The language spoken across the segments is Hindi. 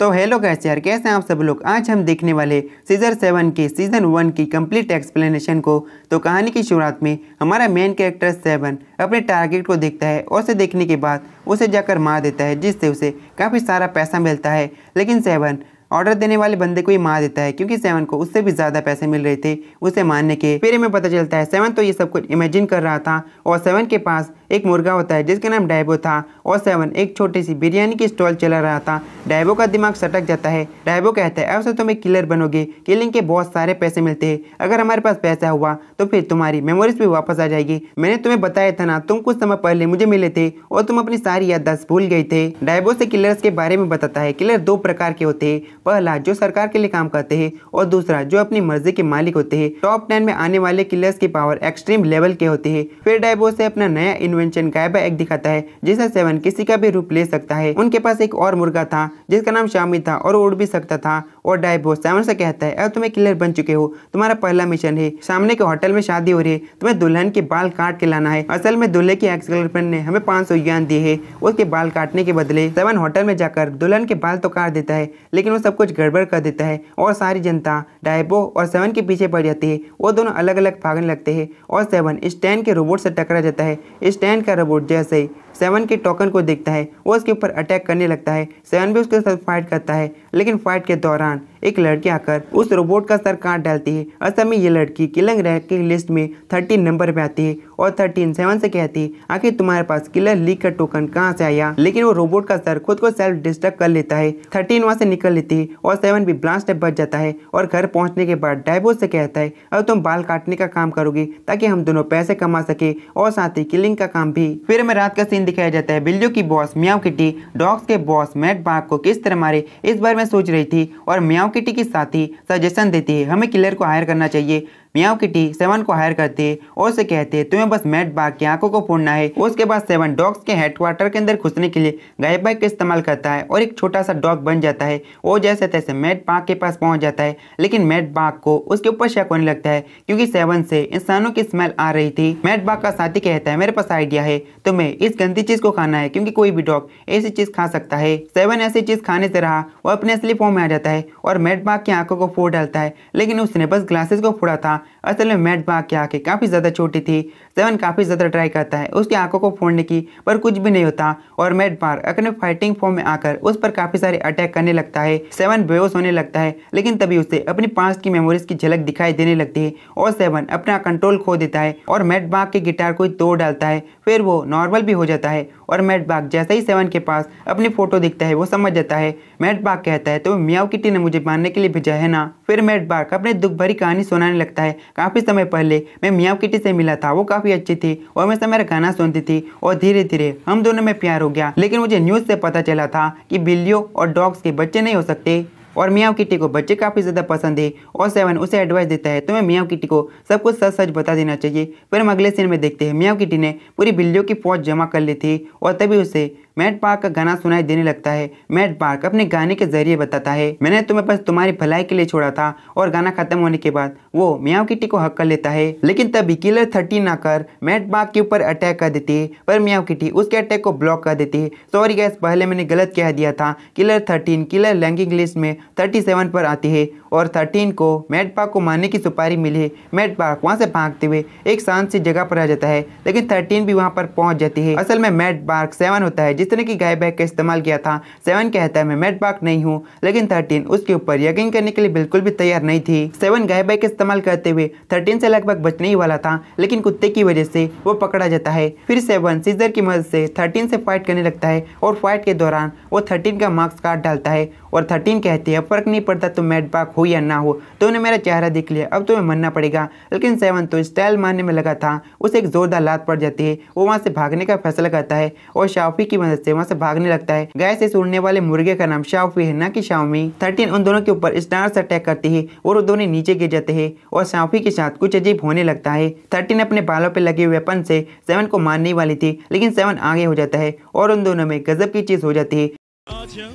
तो हेलो गैस यार कैसे हैं आप सब लोग आज हम देखने वाले सीजन सेवन के सीजन वन की कंप्लीट एक्सप्लेनेशन को तो कहानी की शुरुआत में हमारा मेन कैरेक्टर सेवन अपने टारगेट को देखता है और उसे देखने के बाद उसे जाकर मार देता है जिससे उसे काफ़ी सारा पैसा मिलता है लेकिन सेवन ऑर्डर देने वाले बंदे को ही मार देता है क्योंकि सेवन को उससे भी ज़्यादा पैसे मिल रहे थे उसे मारने के फिर हमें पता चलता है सेवन तो ये सब कुछ इमेजिन कर रहा था और सेवन के पास एक मुर्गा होता है जिसका नाम डायबो था और सेवन एक छोटी सी बिरयानी की स्टॉल चला रहा था डायबो का दिमाग सटक जाता है डायबो कहता है ऐसे तुम एक किलर बनोगे किलिंग के बहुत सारे पैसे मिलते हैं अगर हमारे पास पैसा हुआ तो फिर तुम्हारी मेमोरीज भी वापस आ जाएगी मैंने तुम्हें बताया था ना तुम कुछ समय पहले मुझे मिले थे और तुम अपनी सारी याददाश्त भूल गए थे डायबो से किलर्स के बारे में बताता है किलर दो प्रकार के होते हैं पहला जो सरकार के लिए काम करते हैं और दूसरा जो अपनी मर्जी के मालिक होते हैं टॉप टेन में आने वाले किलर्स की पावर एक्सट्रीम लेवल के होते हैं फिर डायबो से अपना नया इन्वेंशन का बैग दिखाता है जिसे सेवन किसी का भी रूप ले सकता है उनके पास एक और मुर्गा था जिसका नाम शामी था और उड़ भी सकता था और डाइबो सेवन से कहता है अब तुम्हें क्लियर बन चुके हो तुम्हारा पहला मिशन है सामने के होटल में शादी हो रही है तुम्हें दुल्हन के बाल काट के लाना है असल में दुल्हे की एक्स गर्लफ्रेंड ने हमें पाँच सौ ज्ञान दिए है उसके बाल काटने के बदले सेवन होटल में जाकर दुल्हन के बाल तो काट देता है लेकिन वो सब कुछ गड़बड़ कर देता है और सारी जनता डायबो और सेवन के पीछे पड़ जाती है वो दोनों अलग अलग भागने लगते हैं और सेवन स्टैन के रोबोट से टकरा जाता है स्टैन स्टैंड का बोर्ड जैसे सेवन के टोकन को देखता है वो उसके ऊपर अटैक करने लगता है सेवन भी उसके साथ फाइट करता है लेकिन फाइट के दौरान एक लड़की आकर उस रोबोट का सर काट डालती है असल में ये लड़की किलंग रैंक की लिस्ट में थर्टीन नंबर पे आती है और थर्टीन सेवन से कहती है आखिर तुम्हारे पास किलर लीक का टोकन कहाँ से आया लेकिन वो रोबोट का सर खुद को सेल्फ डिस्टर्ब कर लेता है थर्टीन वहाँ से निकल लेती है और सेवन भी ब्लास्ट बच जाता है और घर पहुँचने के बाद डायबो से कहता है अब तुम बाल काटने का काम करोगे ताकि हम दोनों पैसे कमा सके और साथ ही किलिंग का काम भी फिर मैं रात का सीन दिखाया जाता है बिल्लियों की बॉस म्याओ किटी डॉग्स के बॉस मैट बाग को किस तरह मारे इस बारे में सोच रही थी और म्याओ किटी की साथी सजेशन देती है हमें किलर को हायर करना चाहिए की किटी सेवन को हायर करती है और उसे कहती है तुम्हें बस मैट बाग की आंखों को फोड़ना है उसके बाद सेवन डॉग्स के हेडक्वार्टर के अंदर घुसने के लिए गायब बाइक का इस्तेमाल करता है और एक छोटा सा डॉग बन जाता है और जैसे तैसे मैट बाग के पास पहुंच जाता है लेकिन मैट बाग को उसके ऊपर शक होने लगता है क्योंकि सेवन से इंसानों की स्मेल आ रही थी मैट बाग का साथी कहता है मेरे पास आइडिया है तुम्हें इस गंदी चीज को खाना है क्योंकि कोई भी डॉग ऐसी चीज खा सकता है सेवन ऐसी चीज खाने से रहा वो अपने असली फॉर्म में आ जाता है और मैट बाग की आंखों को फोड़ डालता है लेकिन उसने बस ग्लासेस को फोड़ा था असल में मेट बाग के आँखें काफ़ी ज़्यादा छोटी थी सेवन काफ़ी ज़्यादा ट्राई करता है उसकी आंखों को फोड़ने की पर कुछ भी नहीं होता और मेड पार अपने फाइटिंग फॉर्म में आकर उस पर काफ़ी सारे अटैक करने लगता है सेवन बेहोश होने लगता है लेकिन तभी उसे अपनी पास्ट की मेमोरीज की झलक दिखाई देने लगती है और सेवन अपना कंट्रोल खो देता है और मेड बाग के गिटार को तोड़ डालता है फिर वो नॉर्मल भी हो जाता है और मेड बाग जैसे ही सेवन के पास अपनी फोटो दिखता है वो समझ जाता है मेड बाग कहता है तो मियाव किटी ने मुझे मारने के लिए भेजा है ना फिर मेड बाग अपने दुख भरी कहानी सुनाने लगता है काफ़ी समय पहले मैं मियाव किटी से मिला था वो काफ़ी काफ़ी अच्छी थी और हमेशा मेरा गाना सुनती थी और धीरे धीरे हम दोनों में प्यार हो गया लेकिन मुझे न्यूज़ से पता चला था कि बिल्लियों और डॉग्स के बच्चे नहीं हो सकते और मियाँ किट्टी को बच्चे काफ़ी ज़्यादा पसंद है और सेवन उसे एडवाइस देता है तुम्हें तो मियाँ किट्टी को सब कुछ सच सच बता देना चाहिए फिर हम अगले सीन में देखते हैं मियाँ किट्टी ने पूरी बिल्लियों की फौज जमा कर ली थी और तभी उसे मैट पार्क का गाना सुनाई देने लगता है मैट पार्क अपने गाने के जरिए बताता है मैंने तुम्हें बस तुम्हारी भलाई के लिए छोड़ा था और गाना खत्म होने के बाद वो म्याओ किटी को हक कर लेता है लेकिन तभी किलर थर्टीन आकर मैट पार्क के ऊपर अटैक कर देती है पर म्याओ किटी उसके अटैक को ब्लॉक कर देती है सॉरी गैस पहले मैंने गलत कह दिया था किलर थर्टीन किलर लैंगिंग लिस्ट में थर्टी सेवन पर आती है और थर्टीन को मैटपा को मारने की सुपारी मिली है मैटपा वहाँ से भागते हुए एक शांत सी जगह पर आ जाता है लेकिन थर्टीन भी वहाँ पर पहुँच जाती है असल में मैट बार्क सेवन होता है जिस तरह की गाय बैग का इस्तेमाल किया था सेवन कहता है मैं मैट पार्क नहीं हूँ लेकिन थर्टीन उसके ऊपर यकीन करने के लिए बिल्कुल भी तैयार नहीं थी सेवन गाय बैग का इस्तेमाल करते हुए थर्टीन से लगभग बचने ही वाला था लेकिन कुत्ते की वजह से वो पकड़ा जाता है फिर सेवन सीजर की मदद से थर्टीन से फाइट करने लगता है और फाइट के दौरान वो थर्टीन का मार्क्स काट डालता है और थर्टीन कहती है फर्क नहीं पड़ता तुम मैट पार्क हो या ना हो तुमने तो उन्हें मेरा चेहरा दिख लिया अब तुम्हें तो मरना पड़ेगा लेकिन सेवन तो स्टाइल मारने में लगा था उसे एक जोरदार लात पड़ जाती है वो वहाँ से भागने का फैसला करता है और शाफी की मदद से वहाँ से भागने लगता है गाय से सुनने वाले मुर्गे का नाम शाफी है न की शाउमी थर्टीन उन दोनों के ऊपर स्टार से अटैक करती है और वो दोनों नीचे गिर जाते हैं और शाफी के साथ कुछ अजीब होने लगता है थर्टीन अपने बालों पर लगे वेपन से सेवन को मारने वाली थी लेकिन सेवन आगे हो जाता है और उन दोनों में गजब की चीज हो जाती है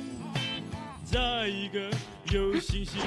有星。心。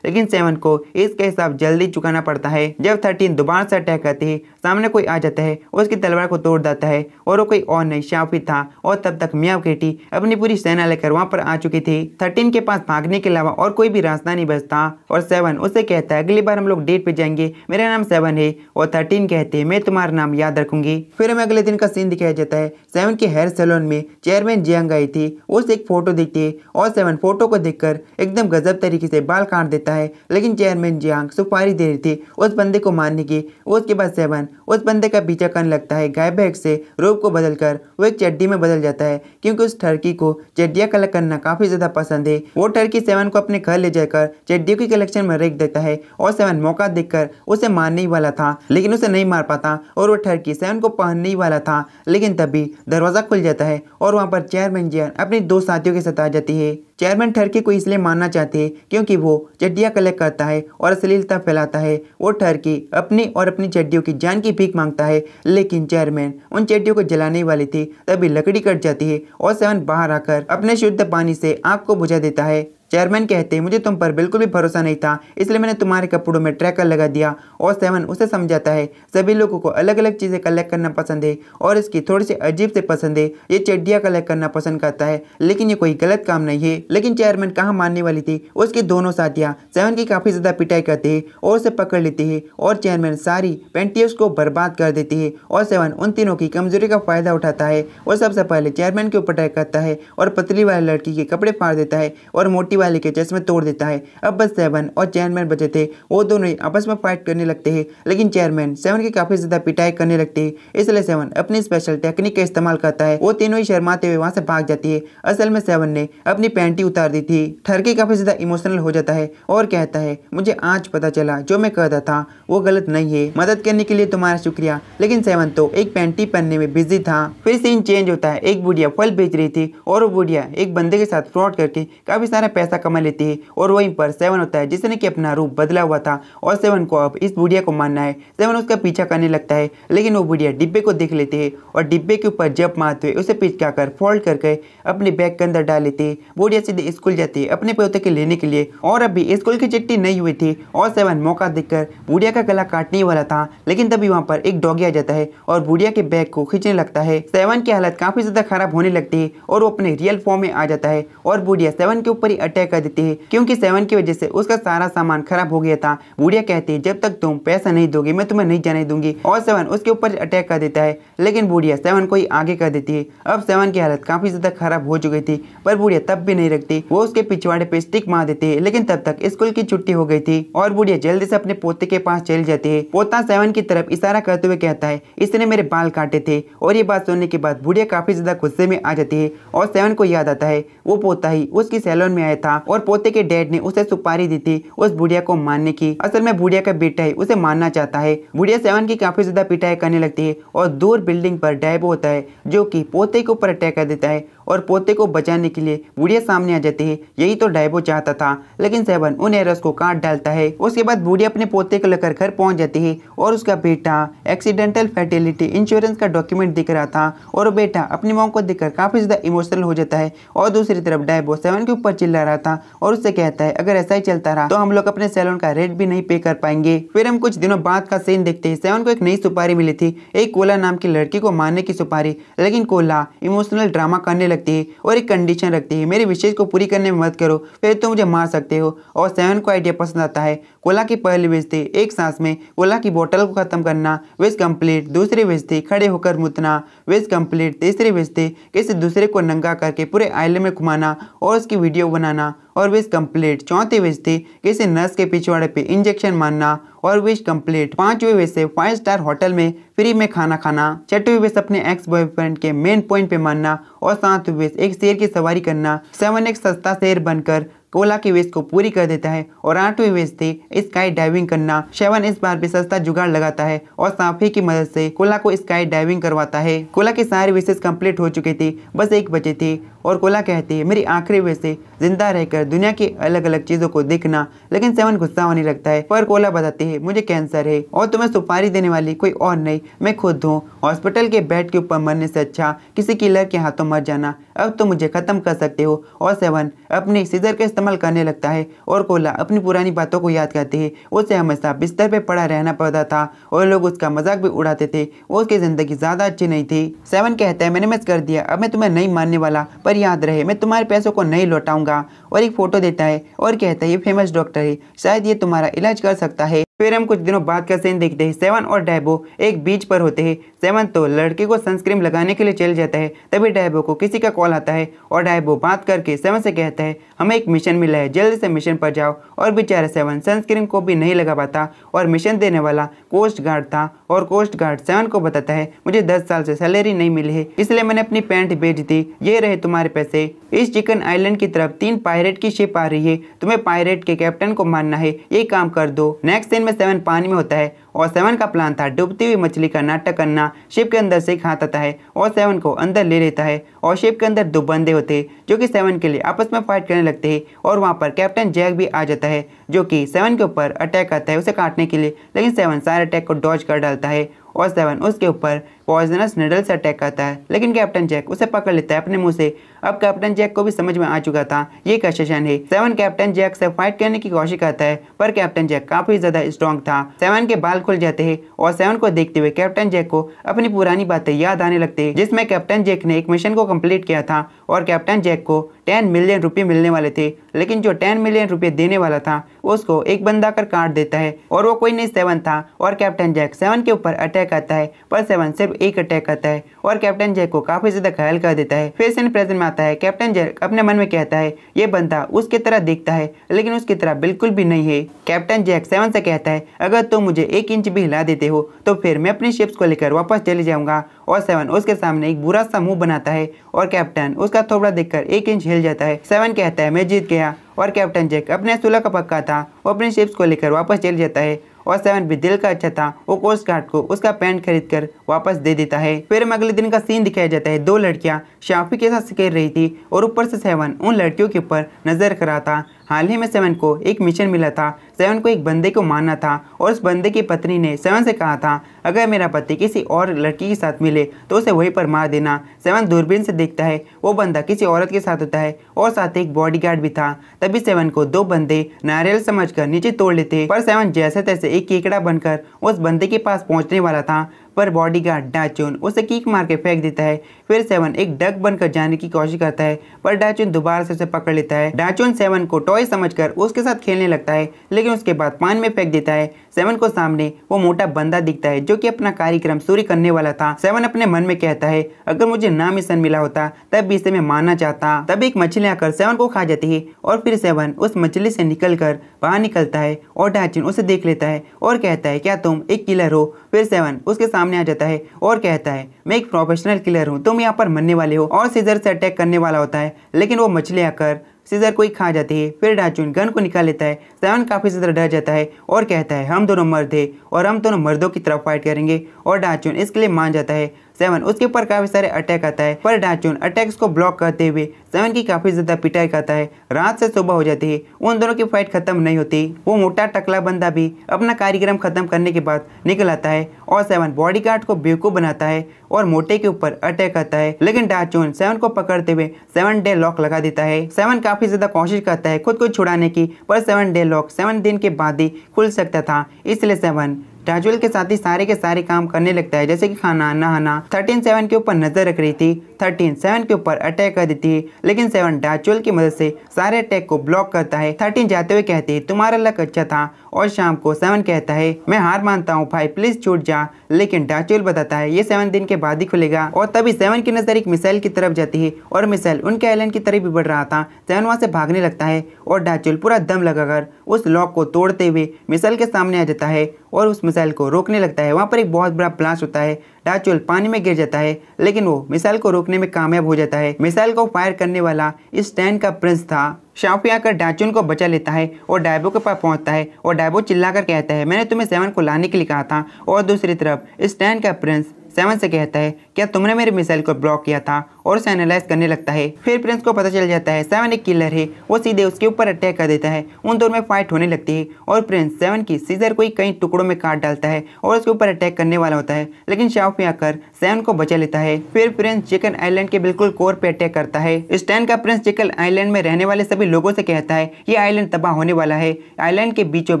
लेकिन सेवन को इसके हिसाब जल्दी चुकाना पड़ता है जब थर्टीन दोबारा से अटैक करते है सामने कोई आ जाता है उसकी तलवार को तोड़ देता है और वो कोई और नहीं शाफी था और तब तक मियाँ केटी अपनी पूरी सेना लेकर वहाँ पर आ चुकी थी थर्टीन के पास भागने के अलावा और कोई भी रास्ता नहीं बचता और सेवन उसे कहता है अगली बार हम लोग डेट पे जाएंगे मेरा नाम सेवन है और थर्टीन कहते हैं मैं तुम्हारा नाम याद रखूंगी फिर हमें अगले दिन का सीन दिखाया जाता है सेवन के हेयर सैलून में चेयरमैन जियांग आई थी उस एक फोटो दिखती है और सेवन फोटो को देखकर एकदम गजब तरीके से बाल काट देता देता है लेकिन चेयरमैन जियांग सुपारी दे रही थी उस बंदे को मारने की उसके बाद सेवन उस बंदे का पीछा करने लगता है बैग से रूप को बदलकर वो एक चड्डी में बदल जाता है क्योंकि उस ठरकी को चड्डिया कलर करना काफी ज्यादा पसंद है वो ठरकी सेवन को अपने घर ले जाकर चड्डियों की कलेक्शन में रख देता है और सेवन मौका देखकर उसे मारने ही वाला था लेकिन उसे नहीं मार पाता और वो ठरकी सेवन को पहनने ही वाला था लेकिन तभी दरवाजा खुल जाता है और वहाँ पर चेयरमैन जियान अपने दो साथियों के साथ आ जाती है चेयरमैन ठरके को इसलिए मानना चाहते हैं क्योंकि वो चड्डियाँ कलेक्ट करता है और अश्लीलता फैलाता है वो ठरकी अपनी और अपनी चड्डियों की जान की भीख मांगता है लेकिन चेयरमैन उन चड्डियों को जलाने वाले थे तभी लकड़ी कट जाती है और सेवन बाहर आकर अपने शुद्ध पानी से आग को बुझा देता है चेयरमैन कहते मुझे तुम पर बिल्कुल भी भरोसा नहीं था इसलिए मैंने तुम्हारे कपड़ों में ट्रैकर लगा दिया और सेवन उसे समझाता है सभी लोगों को अलग अलग चीज़ें कलेक्ट करना पसंद है और इसकी थोड़ी सी अजीब से पसंद है ये चड्डियाँ कलेक्ट करना पसंद करता है लेकिन ये कोई गलत काम नहीं है लेकिन चेयरमैन कहाँ मानने वाली थी उसकी दोनों साथियाँ सेवन की काफ़ी ज़्यादा पिटाई करती है और उसे पकड़ लेती है और चेयरमैन सारी पेंटियस को बर्बाद कर देती है और सेवन उन तीनों की कमजोरी का फ़ायदा उठाता है और सबसे पहले चेयरमैन के ऊपर ट्रैक करता है और पतली वाली लड़की के कपड़े फाड़ देता है और मोटी दीवार के चेस में तोड़ देता है अब बस सेवन और चेयरमैन बचे थे वो दोनों ही आपस में फाइट करने लगते हैं लेकिन चेयरमैन सेवन की काफ़ी ज़्यादा पिटाई करने लगती है इसलिए सेवन अपनी स्पेशल टेक्निक का इस्तेमाल करता है वो तीनों ही शर्माते हुए वहाँ से भाग जाती है असल में सेवन ने अपनी पैंटी उतार दी थी ठरकी काफ़ी ज़्यादा इमोशनल हो जाता है और कहता है मुझे आज पता चला जो मैं कहता था वो गलत नहीं है मदद करने के लिए तुम्हारा शुक्रिया लेकिन सेवन तो एक पैंटी पहनने में बिजी था फिर सीन चेंज होता है एक बुढ़िया फल बेच रही थी और वो बुढ़िया एक बंदे के साथ फ्रॉड करके काफ़ी सारा पैसा पैसा कमा लेती है और वहीं पर सेवन होता है जिसने कि अपना रूप बदला हुआ था और सेवन को अब इस बुढ़िया को मानना है सेवन उसका पीछा करने लगता है लेकिन वो बुढ़िया डिब्बे को देख लेती है और डिब्बे के ऊपर जब मारते हुए उसे पिचका कर फोल्ड करके अपने बैग के अंदर डाल लेती है बुढ़िया सीधे स्कूल जाती है अपने पोते के लेने के लिए और अभी स्कूल की चिट्ठी नहीं हुई थी और सेवन मौका देखकर बुढ़िया का गला काटने वाला था लेकिन तभी वहाँ पर एक डॉगी आ जाता है और बुढ़िया के बैग को खींचने लगता है सेवन की हालत काफी ज्यादा खराब होने लगती है और वो अपने रियल फॉर्म में आ जाता है और बुढ़िया सेवन के ऊपर ही अटैक हत्या कर देती है क्योंकि सेवन की वजह से उसका सारा सामान खराब हो गया था बुढ़िया कहती है जब तक तुम पैसा नहीं दोगे मैं तुम्हें नहीं जाने दूंगी और सेवन उसके ऊपर अटैक कर देता है लेकिन बुढ़िया सेवन को ही आगे कर देती है अब सेवन की हालत काफी ज्यादा खराब हो चुकी थी पर बुढ़िया तब भी नहीं रखती वो उसके पिछवाड़े पे स्टिक मार देती है लेकिन तब तक स्कूल की छुट्टी हो गई थी और बुढ़िया जल्दी से अपने पोते के पास चल जाती है पोता सेवन की तरफ इशारा करते हुए कहता है इसने मेरे बाल काटे थे और ये बात सुनने के बाद बुढ़िया काफी ज्यादा गुस्से में आ जाती है और सेवन को याद आता है वो पोता ही उसकी सैलून में आया था था और पोते के डैड ने उसे सुपारी दी थी उस बुढ़िया को मारने की असल में बुढ़िया का बेटा है उसे मारना चाहता है बुढ़िया सेवन की काफी ज्यादा पिटाई करने लगती है और दूर बिल्डिंग पर डैब होता है जो की पोते के ऊपर अटैक कर देता है और पोते को बचाने के लिए बुढ़िया सामने आ जाती है यही तो डायबो चाहता था लेकिन सेवन उन एरस को काट डालता है उसके बाद बुढ़िया अपने पोते को लेकर घर पहुंच जाती है और उसका बेटा एक्सीडेंटल फैटिलिटी इंश्योरेंस का डॉक्यूमेंट दिख रहा था और बेटा अपनी माँ को देखकर काफी ज्यादा इमोशनल हो जाता है और दूसरी तरफ डायबो सेवन के ऊपर चिल्ला रहा रहा था और उससे कहता है अगर ऐसा ही चलता रहा तो हम लोग अपने सैलून का रेट भी नहीं पे कर पाएंगे फिर हम कुछ दिनों बाद का सीन देखते हैं सेवन को एक नई सुपारी मिली थी एक कोला नाम की लड़की को मारने की सुपारी लेकिन कोला इमोशनल ड्रामा करने लगती है और एक कंडीशन रखती है मेरी विशेष को पूरी करने में मदद करो फिर तो मुझे मार सकते हो और सेवन को आइडिया पसंद आता है कोला की पहली विज थी एक सांस में कोला की बोतल को खत्म करना विज कम्प्लीट दूसरी विज थी खड़े होकर मुतना विज कम्प्लीट तीसरी विज थी किसी दूसरे को नंगा करके पूरे आइलैंड में घुमाना और उसकी वीडियो बनाना और विश कंप्लीट चौथी विष थी किसी नर्स के पिछवाड़े पे इंजेक्शन मानना और विश कंप्लीट पांचवी विष से फाइव स्टार होटल में फ्री में खाना खाना छठवी विश अपने एक्स बॉयफ्रेंड के मेन पॉइंट पे मानना और सातवीं विश एक शेर की सवारी करना सेवन एक सस्ता शेर बनकर कोला की वेस्ट को पूरी कर देता है और आठवीं वेस्ट थी स्काई डाइविंग करना शेवन इस बार भी सस्ता जुगाड़ लगाता है और साफी की मदद से कोला को स्काई डाइविंग करवाता है कोला की सारी विशेष कंप्लीट हो चुकी थी बस एक बचे थी और कोला कहती है मेरी आखिरी वजह से जिंदा रहकर दुनिया की अलग अलग चीज़ों को देखना लेकिन सेवन गुस्सा होने लगता है पर कोला बताती है मुझे कैंसर है और तुम्हें सुपारी देने वाली कोई और नहीं मैं खुद हूँ हॉस्पिटल के बेड के ऊपर मरने से अच्छा किसी किलर के हाथों मर जाना अब तुम मुझे ख़त्म कर सकते हो और सेवन अपने सीजर का इस्तेमाल करने लगता है और कोला अपनी पुरानी बातों को याद करती है उसे हमेशा बिस्तर पर पड़ा रहना पड़ता था और लोग उसका मजाक भी उड़ाते थे उसकी ज़िंदगी ज़्यादा अच्छी नहीं थी सेवन कहता है मैंने मिस कर दिया अब मैं तुम्हें नहीं मानने वाला पर याद रहे मैं तुम्हारे पैसों को नहीं लौटाऊंगा और एक फ़ोटो देता है और कहता है ये फेमस डॉक्टर है शायद ये तुम्हारा इलाज कर सकता है फिर हम कुछ दिनों बाद का सीन देखते हैं सेवन और डैबो एक बीच पर होते हैं सेवन तो लड़के को सनस्क्रीन लगाने के लिए चल जाता है तभी डैबो को किसी का कॉल आता है और डैबो बात करके सेवन से कहता है हमें एक मिशन मिला है जल्दी से मिशन पर जाओ और बेचारा सेवन सनस्क्रीन को भी नहीं लगा पाता और मिशन देने वाला कोस्ट गार्ड था और कोस्ट गार्ड सेवन को बताता है मुझे दस साल से सैलरी नहीं मिली है इसलिए मैंने अपनी पैंट बेच दी ये रहे तुम्हारे पैसे इस चिकन आइलैंड की तरफ तीन पायरेट की शिप आ रही है तुम्हें पायरेट के कैप्टन को मानना है ये काम कर दो नेक्स्ट दिन में सेवन पानी में होता है और सेवन का प्लान था डूबती हुई मछली का नाटक करना शिप के अंदर से खाता आता है और सेवन को अंदर ले लेता है और शिप के अंदर दो बंदे होते हैं जो कि सेवन के लिए आपस में फाइट करने लगते हैं और वहाँ पर कैप्टन जैक भी आ जाता है जो कि सेवन के ऊपर अटैक करता है उसे काटने के लिए लेकिन सेवन सारे अटैक को डॉज कर डालता है और सेवन उसके ऊपर पॉइजनस नेडल से अटैक करता है लेकिन कैप्टन जैक उसे पकड़ लेता है अपने मुंह से अब कैप्टन जैक को भी समझ में आ चुका था ये कशन है सेवन कैप्टन जैक से फाइट करने की कोशिश करता है पर कैप्टन जैक काफी ज्यादा स्ट्रॉन्ग था सेवन के बाल खुल जाते हैं और सेवन को देखते हुए कैप्टन जैक को अपनी पुरानी बातें याद आने लगती है जिसमें कैप्टन जैक ने एक मिशन को कम्प्लीट किया था और कैप्टन जैक को टेन मिलियन रुपये मिलने वाले थे लेकिन जो टेन मिलियन रुपये देने वाला था उसको एक बंदा कर काट देता है और वो कोई नहीं सेवन था और कैप्टन जैक सेवन के ऊपर अटैक आता है पर सेवन सिर्फ एक अटैक करता है और कैप्टन जैक को काफ़ी ज़्यादा घायल कर देता है फिर सन प्रेजेंट में आता है कैप्टन जैक अपने मन में कहता है ये बंदा उसकी तरह देखता है लेकिन उसकी तरह बिल्कुल भी नहीं है कैप्टन जैक सेवन से कहता है अगर तुम तो मुझे एक इंच भी हिला देते हो तो फिर मैं अपनी शिप्स को लेकर वापस चले जाऊँगा और सेवन उसके सामने एक बुरा सा मुंह बनाता है और कैप्टन उसका थोबड़ा देखकर एक इंच हिल जाता है सेवन कहता है मैं जीत गया और कैप्टन जैक अपने सुलह का पक्का था वो अपने शिप्स को लेकर वापस चल जाता है और सेवन भी दिल का अच्छा था वो कोस्ट गार्ड को उसका पैंट खरीद कर वापस दे देता है फिर अगले दिन का सीन दिखाया जाता है दो लड़कियां शाफी के साथ खेल रही थी और ऊपर से सेवन उन लड़कियों के ऊपर नजर कर रहा था हाल ही में सेवन को एक मिशन मिला था सेवन को एक बंदे को मारना था और उस बंदे की पत्नी ने सेवन से कहा था अगर मेरा पति किसी और लड़की के साथ मिले तो उसे वहीं पर मार देना सेवन दूरबीन से देखता है वो बंदा किसी औरत के साथ होता है और साथ एक बॉडीगार्ड भी था तभी सेवन को दो बंदे नारियल समझकर नीचे तोड़ लेते पर सेवन जैसे तैसे एक केकड़ा बनकर उस बंदे के पास पहुंचने वाला था पर बॉडी का डाचून उसे कीक मार के फेंक देता है फिर सेवन एक डक बनकर जाने की कोशिश करता है पर डाचून दोबारा से उसे पकड़ लेता है डाचून सेवन को टॉय समझकर उसके साथ खेलने लगता है लेकिन उसके बाद पान में फेंक देता है सेवन को सामने वो मोटा बंदा दिखता है जो कि अपना कार्यक्रम शुरू करने वाला था सेवन अपने मन में कहता है अगर मुझे ना मिशन मिला होता तब भी इसे मैं मानना चाहता तब एक मछली आकर सेवन को खा जाती है और फिर सेवन उस मछली से निकल बाहर निकलता है और डाचून उसे देख लेता है और कहता है क्या तुम एक किलर हो फिर सेवन उसके सामने सामने आ जाता है और कहता है मैं एक प्रोफेशनल किलर हूँ तुम यहाँ पर मरने वाले हो और सीजर से अटैक करने वाला होता है लेकिन वो मछली आकर सीजर को ही खा जाती है फिर डाचून गन को निकाल लेता है सायन काफ़ी ज़्यादा डर जाता है और कहता है हम दोनों मर्द हैं और हम दोनों मर्दों की तरफ फाइट करेंगे और डाचून इसके लिए मान जाता है सेवन उसके ऊपर काफी सारे अटैक आता है पर डाचून अटैक्स को ब्लॉक करते हुए सेवन की काफी ज्यादा पिटाई करता है रात से सुबह हो जाती है उन दोनों की फाइट खत्म नहीं होती वो मोटा टकला बंदा भी अपना कार्यक्रम खत्म करने के बाद निकल आता है और सेवन बॉडी को बेवकूफ बनाता है और मोटे के ऊपर अटैक करता है लेकिन डाचून सेवन को पकड़ते हुए सेवन डे लॉक लगा देता है सेवन काफी ज्यादा कोशिश करता है खुद को छुड़ाने की पर सेवन डे लॉक सेवन दिन के बाद ही खुल सकता था इसलिए सेवन राजवेल के साथ ही सारे के सारे काम करने लगता है जैसे कि खाना नहाना थर्टीन सेवन के ऊपर नजर रख रही थी थर्टीन सेवन के ऊपर अटैक कर देती है लेकिन सेवन डाचुअल की मदद से सारे अटैक को ब्लॉक करता है थर्टीन जाते हुए कहते हैं तुम्हारा लक अच्छा था और शाम को सेवन कहता है मैं हार मानता हूँ भाई प्लीज छूट जा लेकिन डाचुअल बताता है ये सेवन दिन के बाद ही खुलेगा और तभी सेवन की नजर एक मिसाइल की तरफ जाती है और मिसाइल उनके आइलैंड की तरफ भी बढ़ रहा था सेवन वहाँ से भागने लगता है और डाचुल पूरा दम लगाकर उस लॉक को तोड़ते हुए मिसाइल के सामने आ जाता है और उस मिसाइल को रोकने लगता है वहाँ पर एक बहुत बड़ा ब्लास्ट होता है डाचोल पानी में गिर जाता है लेकिन वो मिसाइल को रोकने में कामयाब हो जाता है मिसाइल को फायर करने वाला इस टैन का प्रिंस था शाफी आकर डाचुन को बचा लेता है और डायबो के पास पहुंचता है और डायबो चिल्लाकर कहता है मैंने तुम्हें सेवन को लाने के लिए कहा था और दूसरी तरफ इस टैन का प्रिंस सेवन से कहता है क्या तुमने मेरे मिसाइल को ब्लॉक किया था और उसे एनालाइज करने लगता है फिर प्रिंस को पता चल जाता है सेवन एक किलर है वो सीधे उसके ऊपर अटैक कर देता है उन दोनों में फाइट होने लगती है और प्रिंस सेवन की सीजर को कई टुकड़ों में काट डालता है और उसके ऊपर अटैक करने वाला होता है लेकिन शाउफी आकर सेवन को बचा लेता है फिर प्रिंस चिकन आइलैंड के बिल्कुल कोर पे अटैक करता है स्टैन का प्रिंस चिकन आइलैंड में रहने वाले सभी लोगों से कहता है ये आइलैंड तबाह होने वाला है आइलैंड के बीचों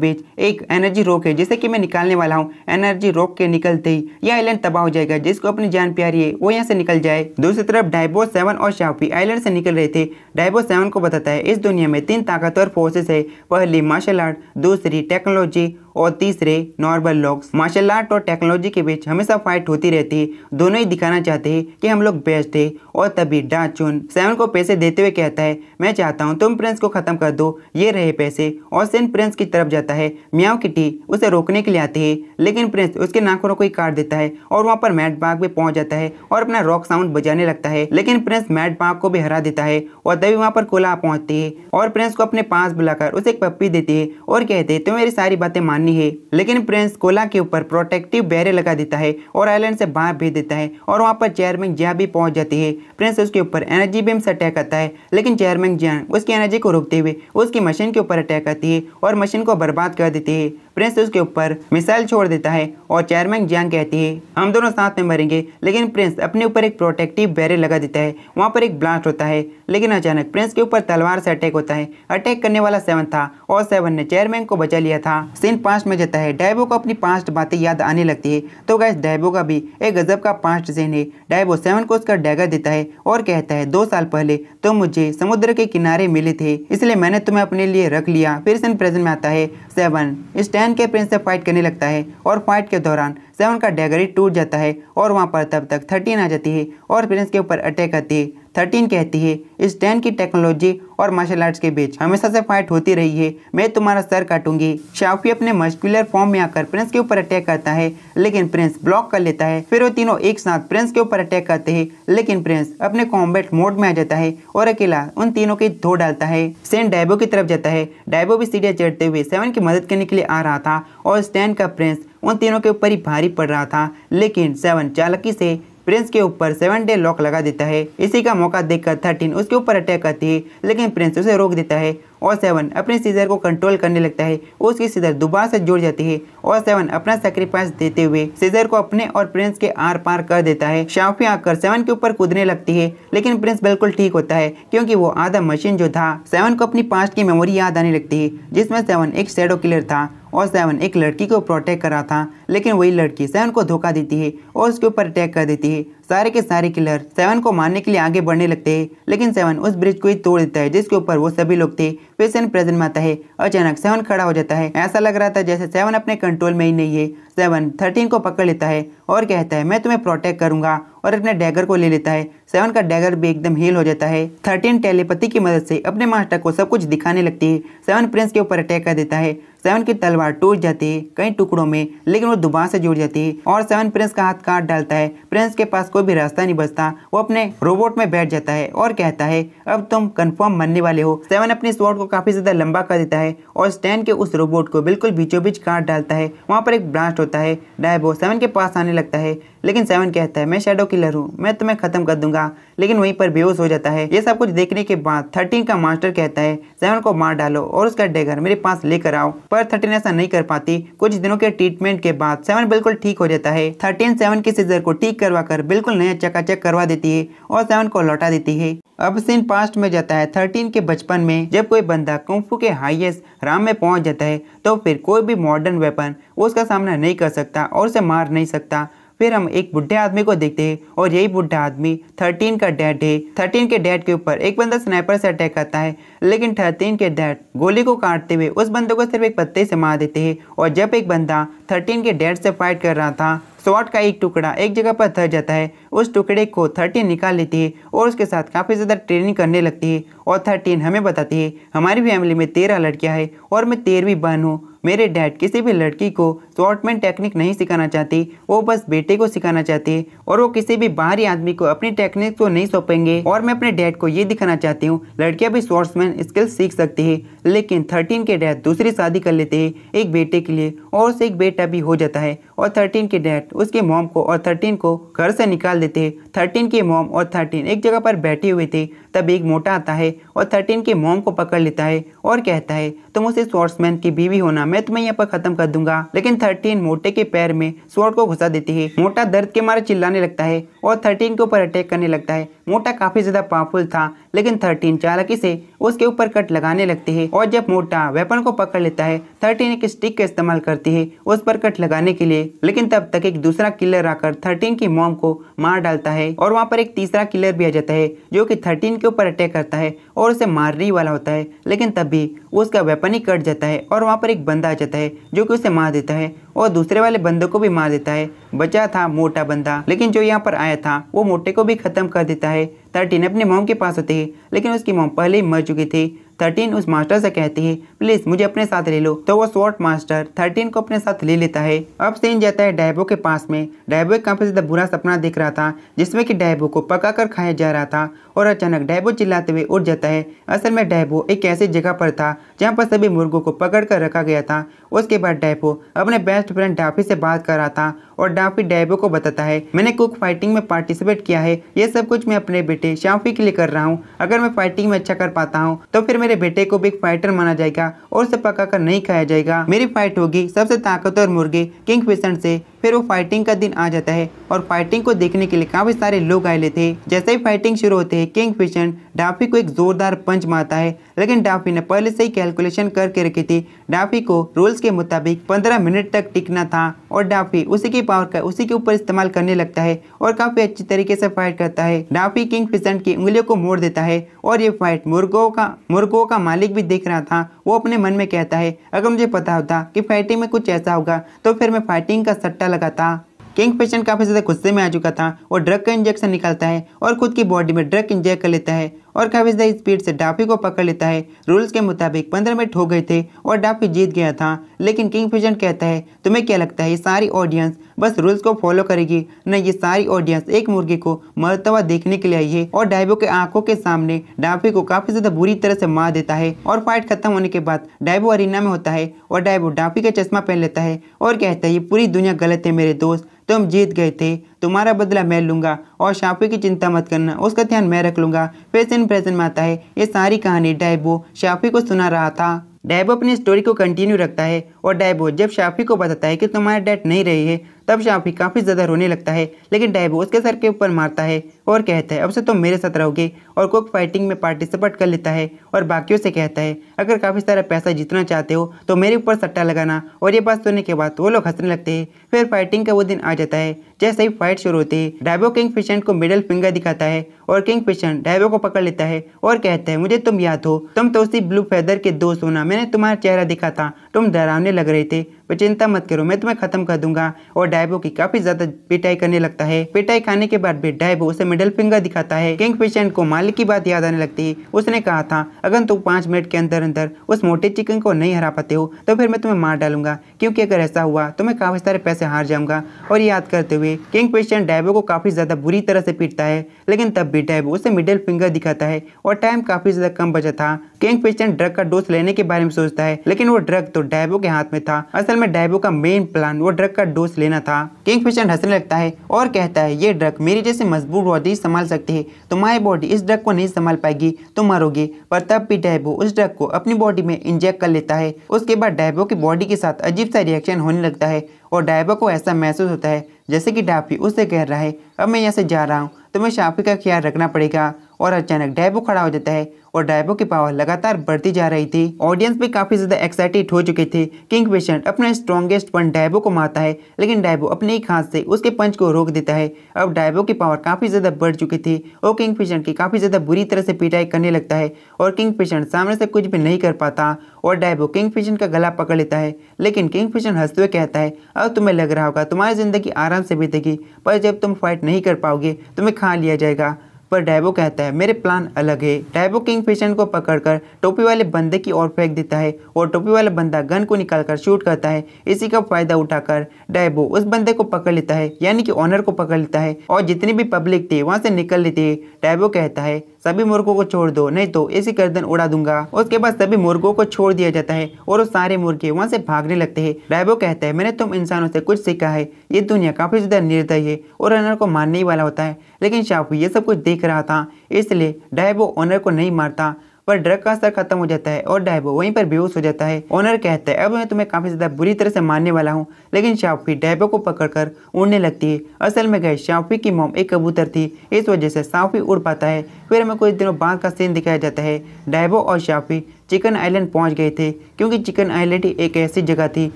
बीच एक एनर्जी रोक है जिसे की मैं निकालने वाला हूँ एनर्जी रोक के निकलते ही यह आईलैंड तबाह हो जाएगा जिसको अपनी जान प्यार जा रही है वो यहाँ से निकल जाए दूसरी तरफ डाइबो सेवन और शाफी आइलैंड से निकल रहे थे डाइबो सेवन को बताता है इस दुनिया में तीन ताकतवर फोर्सेस है पहली मार्शल आर्ट दूसरी टेक्नोलॉजी और तीसरे नॉर्मल लोग मार्शल आर्ट और टेक्नोलॉजी के बीच हमेशा फाइट होती रहती है दोनों ही दिखाना चाहते हैं कि हम लोग बेस्ट है और तभी डा चुन को पैसे देते हुए कहता है मैं चाहता हूँ तुम प्रिंस को खत्म कर दो ये रहे पैसे और सेन प्रिंस की तरफ जाता है म्याओ किटी उसे रोकने के लिए आती है लेकिन प्रिंस उसके नाखूनों को ही काट देता है और वहाँ पर मैट बाग भी पहुंच जाता है और अपना रॉक साउंड बजाने लगता है लेकिन प्रिंस मैट बाग को भी हरा देता है और तभी वहाँ पर कोला पहुँचती है और प्रिंस को अपने पास बुलाकर उसे एक पप्पी देती है और कहते हैं तुम मेरी सारी बातें मानने करनी है लेकिन प्रिंस कोला के ऊपर प्रोटेक्टिव बैरियर लगा देता है और आइलैंड से बाहर भेज देता है और वहाँ पर चेयरमैन जिया भी पहुँच जाती है प्रिंस उसके ऊपर एनर्जी बीम से अटैक करता है लेकिन चेयरमैन जिया उसकी एनर्जी को रोकते हुए उसकी मशीन के ऊपर अटैक करती है और मशीन को बर्बाद कर देती है प्रिंस उसके ऊपर मिसाइल छोड़ देता है और चेयरमैन जियांग कहती है हम दोनों साथ में मरेंगे लेकिन प्रिंस अपने ऊपर एक प्रोटेक्टिव बैरियर लगा देता है वहाँ पर एक ब्लास्ट होता है लेकिन अचानक प्रिंस के ऊपर तलवार से अटैक होता है अटैक करने वाला सेवन था और सेवन ने चेयरमैन को बचा लिया था सीन पास्ट में जाता है डायबो को अपनी पास्ट बातें याद आने लगती है तो गैस डायबो का भी एक गजब का पास्ट सीन है डायबो सेवन को उसका डैगर देता है और कहता है दो साल पहले तो मुझे समुद्र के किनारे मिले थे इसलिए मैंने तुम्हें अपने लिए रख लिया फिर सीन प्रेजेंट में आता है सेवन स्टैंड सेवन के प्रिंस से फाइट करने लगता है और फाइट के दौरान सेवन का डैगर ही टूट जाता है और वहाँ पर तब तक थर्टीन आ जाती है और प्रिंस के ऊपर अटैक करती है थर्टीन कहती है इस टेन की टेक्नोलॉजी और मार्शल आर्ट्स के बीच हमेशा से फाइट होती रही है मैं तुम्हारा सर काटूंगी शाफी अपने मस्कुलर फॉर्म में आकर प्रिंस के ऊपर अटैक करता है लेकिन प्रिंस ब्लॉक कर लेता है फिर वो तीनों एक साथ प्रिंस के ऊपर अटैक करते हैं लेकिन प्रिंस अपने कॉम्बेट मोड में आ जाता है और अकेला उन तीनों के धो डालता है सेंट डायबो की तरफ जाता है डायबो भी सीढ़िया चढ़ते हुए सेवन की मदद करने के लिए आ रहा था और स्टैन का प्रिंस उन तीनों के ऊपर ही भारी पड़ रहा था लेकिन सेवन चालकी से प्रिंस के ऊपर सेवन डे लॉक लगा देता है इसी का मौका देखकर थर्टीन उसके ऊपर अटैक करती है लेकिन प्रिंस उसे रोक देता है और सेवन अपने सीजर को कंट्रोल करने लगता है उसकी सीजर दोबारा से जुड़ जाती है और सेवन अपना सेक्रीफाइस देते हुए सीजर को अपने और प्रिंस के आर पार कर देता है शाफी आकर सेवन के ऊपर कूदने लगती है लेकिन प्रिंस बिल्कुल ठीक होता है क्योंकि वो आधा मशीन जो था सेवन को अपनी पास्ट की मेमोरी याद आने लगती है जिसमें सेवन एक शेडो किलर था और सेवन एक लड़की को प्रोटेक्ट कर रहा था लेकिन वही लड़की सेवन को धोखा देती है और उसके ऊपर अटैक कर देती है सारे के सारे किलर सेवन को मारने के लिए आगे बढ़ने लगते हैं लेकिन सेवन उस ब्रिज को ही तोड़ देता है जिसके ऊपर वो सभी लोग थे फिर सेवन प्रेजेंट में आता है अचानक सेवन खड़ा हो जाता है ऐसा लग रहा था जैसे सेवन अपने कंट्रोल में ही नहीं है सेवन थर्टीन को पकड़ लेता है और कहता है मैं तुम्हें प्रोटेक्ट करूंगा और अपने डैगर को ले लेता है सेवन का डैगर भी एकदम हील हो जाता है थर्टीन टेलीपति की मदद से अपने मास्टर को सब कुछ दिखाने लगती है सेवन प्रिंस के ऊपर अटैक कर देता है सेवन की तलवार टूट जाती है कई टुकड़ों में लेकिन वो दोबारा से जुड़ जाती है और सेवन प्रिंस का हाथ काट डालता है प्रिंस के पास कोई भी रास्ता नहीं बचता वो अपने रोबोट में बैठ जाता है और कहता है अब तुम कंफर्म मरने वाले हो सेवन अपने स्वॉर्ड को काफी ज्यादा लंबा कर देता है और स्टैंड के उस रोबोट को बिल्कुल बीचों बीच काट डालता है वहाँ पर एक ब्लास्ट होता है डायबो सेवन के पास आने लगता है लेकिन सेवन कहता है मैं शेडो किलर हूँ मैं तुम्हें खत्म कर दूंगा लेकिन वहीं पर बेहोश हो जाता है ये सब कुछ देखने के बाद थर्टीन का मास्टर कहता है सेवन को मार डालो और उसका डेगर मेरे पास लेकर आओ पर थर्टीन ऐसा नहीं कर पाती कुछ दिनों के ट्रीटमेंट के बाद सेवन बिल्कुल ठीक हो जाता है थर्टीन सेवन के सीजर को ठीक करवा कर बिल्कुल नया चकाचक करवा देती है और सेवन को लौटा देती है अब सीन पास्ट में जाता है थर्टीन के बचपन में जब कोई बंदा कुंफू के हाईएस्ट राम में पहुंच जाता है तो फिर कोई भी मॉडर्न वेपन उसका सामना नहीं कर सकता और उसे मार नहीं सकता फिर हम एक बुढ़े आदमी को देखते हैं और यही बुढ़ा आदमी थर्टीन का डैड है थर्टीन के डैड के ऊपर एक बंदा स्नाइपर से अटैक करता है लेकिन थर्टीन के डैड गोली को काटते हुए उस बंदे को सिर्फ एक पत्ते से मार देते हैं और जब एक बंदा थर्टीन के डैड से फाइट कर रहा था स्वाट का एक टुकड़ा एक जगह पर धर जाता है उस टुकड़े को थर्टीन निकाल लेती है और उसके साथ काफ़ी ज़्यादा ट्रेनिंग करने लगती है और थर्टीन हमें बताती है हमारी फैमिली में तेरह लड़कियाँ हैं और मैं तेरहवीं बहन हूँ मेरे डैड किसी भी लड़की को शॉर्टमैन टेक्निक नहीं सिखाना चाहती वो बस बेटे को सिखाना चाहती है और वो किसी भी बाहरी आदमी को अपनी टेक्निक को तो नहीं सौंपेंगे और मैं अपने डैड को ये दिखाना चाहती हूँ लड़कियाँ भी शॉर्ट्समैन स्किल सीख सकती है लेकिन थर्टीन के डैड दूसरी शादी कर लेते हैं एक बेटे के लिए और उसे एक बेटा भी हो जाता है और थर्टीन के डैड उसके मोम को और थर्टीन को घर से निकाल देते हैं थर्टीन के मोम और थर्टीन एक जगह पर बैठे हुए थे तब एक मोटा आता है और थर्टीन के मोम को पकड़ लेता है और कहता है तुम उसे स्वॉर्ड्समैन की बीवी होना मैं तुम्हें यहाँ पर खत्म कर दूंगा लेकिन थर्टीन मोटे के पैर में स्वॉर्ड को घुसा देती है मोटा दर्द के मारे चिल्लाने लगता है और थर्टीन के ऊपर अटैक करने लगता है मोटा काफी ज्यादा पावरफुल था लेकिन थर्टीन चालाकी से उसके ऊपर कट लगाने लगते हैं और जब मोटा वेपन को पकड़ लेता है थर्टीन एक स्टिक का इस्तेमाल करती है उस पर कट लगाने के लिए लेकिन तब तक एक दूसरा किलर आकर थर्टीन की मॉम को मार डालता है और वहाँ पर एक तीसरा किलर भी आ जाता है जो कि थर्टीन के ऊपर अटैक करता है और उसे मारने वाला होता है लेकिन तब भी उसका वेपन ही कट जाता है और वहाँ पर एक बंदा आ जाता है जो कि उसे मार देता है और दूसरे वाले बंदे को भी मार देता है बचा था मोटा बंदा लेकिन जो यहाँ पर आया था वो मोटे को भी खत्म कर देता है थर्टीन अपने मोम के पास होते हैं लेकिन उसकी मोम पहले ही मर चुकी थी थर्टीन उस मास्टर से कहती है प्लीज मुझे अपने साथ ले लो तो वो स्वॉट मास्टर थर्टीन को अपने साथ ले लेता है अब सीन जाता है डैबो के पास में डायबो एक काफी ज्यादा बुरा सपना दिख रहा था जिसमें कि डैबो को पका कर खाया जा रहा था और अचानक डैबो चिल्लाते हुए उठ जाता है असल में डैबो एक ऐसी जगह पर था जहाँ पर सभी मुर्गों को पकड़ कर रखा गया था उसके बाद डैबो अपने बेस्ट फ्रेंड डाफी से बात कर रहा था और डाफी डैबो को बताता है मैंने कुक फाइटिंग में पार्टिसिपेट किया है ये सब कुछ मैं अपने बेटे शाफी के लिए कर रहा हूँ अगर मैं फाइटिंग में अच्छा कर पाता हूँ तो फिर मेरे बेटे को बिग फाइटर माना जाएगा और उसे पका कर नहीं खाया जाएगा मेरी फाइट होगी सबसे ताकतवर मुर्गी किंग फिशन से फिर वो फाइटिंग का दिन आ जाता है और फाइटिंग को देखने के लिए काफ़ी सारे लोग आए लेते हैं जैसे ही फाइटिंग शुरू होते है किंग फिशन डाफी को एक जोरदार पंच मारता है लेकिन डाफी ने पहले से ही कैलकुलेशन करके रखी थी डाफी को रूल्स के मुताबिक पंद्रह मिनट तक टिकना था और डाफी उसी की पावर का उसी के ऊपर इस्तेमाल करने लगता है और काफ़ी अच्छी तरीके से फाइट करता है डाफी किंग फिशन की उंगलियों को मोड़ देता है और ये फाइट मुर्गो का मुर्गो का मालिक भी देख रहा था वो अपने मन में कहता है अगर मुझे पता होता कि फाइटिंग में कुछ ऐसा होगा तो फिर मैं फाइटिंग का सट्टा लगाता किंग पेशेंट काफ़ी ज़्यादा गुस्से में आ चुका था और ड्रग का इंजेक्शन निकालता है और खुद की बॉडी में ड्रग इंजेक्ट कर लेता है और कविजदा स्पीड से डाफी को पकड़ लेता है रूल्स के मुताबिक पंद्रह मिनट हो गए थे और डाफी जीत गया था लेकिन किंग फिजेंट कहता है तुम्हें क्या लगता है ये सारी ऑडियंस बस रूल्स को फॉलो करेगी न ये सारी ऑडियंस एक मुर्गी को मरतबा देखने के लिए आई है और डाइबो के आंखों के सामने डाफी को काफी ज्यादा बुरी तरह से मार देता है और फाइट खत्म होने के बाद डाइबो अरीना में होता है और डाइबो डाफी का चश्मा पहन लेता है और कहता है ये पूरी दुनिया गलत है मेरे दोस्त तुम जीत गए थे तुम्हारा बदला मैं लूंगा और शाफी की चिंता मत करना उसका ध्यान मैं रख लूंगा फिर प्रेजेंट में आता है ये सारी कहानी डैबो शाफी को सुना रहा था डैबो अपनी स्टोरी को कंटिन्यू रखता है और डैबो जब शाफी को बताता है कि तुम्हारे डैड नहीं रही है तब शाफी काफ़ी ज़्यादा रोने लगता है लेकिन डायबो उसके सर के ऊपर मारता है और कहता है अब से तुम मेरे साथ रहोगे और कोक फाइटिंग में पार्टिसिपेट कर लेता है और बाकियों से कहता है अगर काफ़ी सारा पैसा जीतना चाहते हो तो मेरे ऊपर सट्टा लगाना और ये बात सुनने के बाद वो लोग हंसने लगते हैं फिर फाइटिंग का वो दिन आ जाता है जैसे ही फाइट शुरू होती है डायबो किंग फिशेंट को मिडल फिंगर दिखाता है और किंग फिशेंट डायबो को पकड़ लेता है और कहता है मुझे तुम याद हो तुम तो उसी ब्लू फैदर के दोस्त होना मैंने तुम्हारा चेहरा दिखा था तुम डरावने लग रहे थे पर चिंता मत करो मैं तुम्हें खत्म कर दूंगा और डायबो की काफी ज्यादा पिटाई करने लगता है पिटाई खाने के बाद भी डायबो उसे मिडल फिंगर दिखाता है किंग पेशेंट को मालिक की बात याद आने लगती है उसने कहा था अगर तुम पांच मिनट के अंदर अंदर उस मोटे चिकन को नहीं हरा पाते हो तो फिर मैं तुम्हें मार डालूंगा क्योंकि अगर ऐसा हुआ तो मैं काफी सारे पैसे हार जाऊंगा और याद करते हुए किंग पेशेंट डायबो को काफी ज्यादा बुरी तरह से पीटता है लेकिन तब भी डायबो उसे मिडिल फिंगर दिखाता है और टाइम काफी ज्यादा कम बचा था किंग पेशेंट ड्रग का डोज लेने के बारे में सोचता है लेकिन वो ड्रग तो डायबो के हाथ में था असल में डायबो का मेन प्लान वो ड्रग का डोज लेना था किंगफिशर हंसने लगता है और कहता है ये ड्रग मेरी जैसे मजबूत बॉडी संभाल सकती है तुम्हारी तो बॉडी इस ड्रग को नहीं संभाल पाएगी तो मरोगे पर तब भी डायबो उस ड्रग को अपनी बॉडी में इंजेक्ट कर लेता है उसके बाद डायबो की बॉडी के साथ अजीब सा रिएक्शन होने लगता है और डायबो को ऐसा महसूस होता है जैसे कि डाफी उसे कह रहा है अब मैं यहाँ से जा रहा हूँ तुम्हें शाफी का ख्याल रखना पड़ेगा और अचानक डायबो खड़ा हो जाता है और डायबो की पावर लगातार बढ़ती जा रही थी ऑडियंस भी काफ़ी ज़्यादा एक्साइटेड हो चुके थे किंग पेशेंट अपने स्ट्रॉन्गेस्ट पंच डायबो को मारता है लेकिन डायबो अपने ही खास से उसके पंच को रोक देता है अब डायबो की पावर काफ़ी ज़्यादा बढ़ चुकी थी और किंग पेशेंट की काफ़ी ज़्यादा बुरी तरह से पिटाई करने लगता है और किंग पेशेंट सामने से कुछ भी नहीं कर पाता और डायबो किंग पेशेंट का गला पकड़ लेता है लेकिन किंग पेशेंट हंसते हुए कहता है अब तुम्हें लग रहा होगा तुम्हारी ज़िंदगी आराम से बीतेगी पर जब तुम फाइट नहीं कर पाओगे तुम्हें खा लिया जाएगा पर डैबो कहता है मेरे प्लान अलग है डैबो किंग फिशन को पकड़कर टोपी वाले बंदे की ओर फेंक देता है और टोपी वाला बंदा गन को निकालकर शूट करता है इसी का फायदा उठाकर डैबो उस बंदे को पकड़ लेता है यानी कि ऑनर को पकड़ लेता है और जितनी भी पब्लिक थी वहाँ से निकल लेती है डैबो कहता है सभी मुर्गों को छोड़ दो नहीं तो ऐसी गर्दन उड़ा दूंगा उसके बाद सभी मुर्गों को छोड़ दिया जाता है और सारे मुर्गे वहाँ से भागने लगते हैं राइबो कहता है मैंने तुम इंसानों से कुछ सीखा है ये दुनिया काफी ज्यादा निर्दयी है और अनर को मारने ही वाला होता है लेकिन शापू ये सब कुछ देख रहा था इसलिए डायबो ओनर को नहीं मारता पर ड्रग का असर खत्म हो जाता है और डायबो वहीं पर बेहोश हो जाता है ओनर कहता है अब मैं तुम्हें काफ़ी ज़्यादा बुरी तरह से मारने वाला हूँ लेकिन शाफी डायबो को पकड़कर उड़ने लगती है असल में गए शाफी की मोम एक कबूतर थी इस वजह से साउफी उड़ पाता है फिर हमें कुछ दिनों बाद का सीन दिखाया जाता है डायबो और शाफी चिकन आइलैंड पहुंच गए थे क्योंकि चिकन आइलैंड ही एक ऐसी जगह थी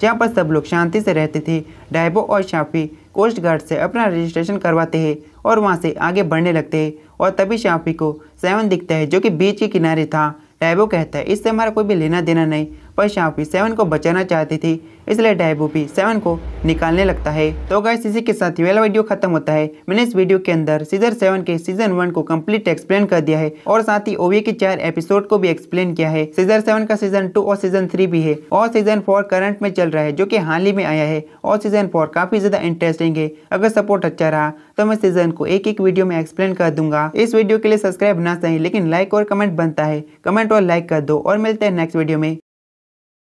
जहां पर सब लोग शांति से रहते थे डायबो और शाफी कोस्ट गार्ड से अपना रजिस्ट्रेशन करवाते हैं और वहाँ से आगे बढ़ने लगते हैं और तभी शाफी को सेवन दिखता है जो कि बीच के किनारे था टैबो कहता है इससे हमारा कोई भी लेना देना नहीं पर शाफी सेवन को बचाना चाहती थी इसलिए डायबू भी सेवन को निकालने लगता है तो गैस इसी के साथ वाला वीडियो खत्म होता है मैंने इस वीडियो के अंदर सीजन सेवन के सीजन वन को कंप्लीट एक्सप्लेन कर दिया है और साथ ही ओवी के चार एपिसोड को भी एक्सप्लेन किया है सीजन सेवन का सीजन टू और सीजन थ्री भी है और सीजन फोर करंट में चल रहा है जो की हाल ही में आया है और सीजन फोर काफी ज्यादा इंटरेस्टिंग है अगर सपोर्ट अच्छा रहा तो मैं सीजन को एक एक वीडियो में एक्सप्लेन कर दूंगा इस वीडियो के लिए सब्सक्राइब ना सही लेकिन लाइक और कमेंट बनता है कमेंट और लाइक कर दो और मिलते हैं नेक्स्ट वीडियो में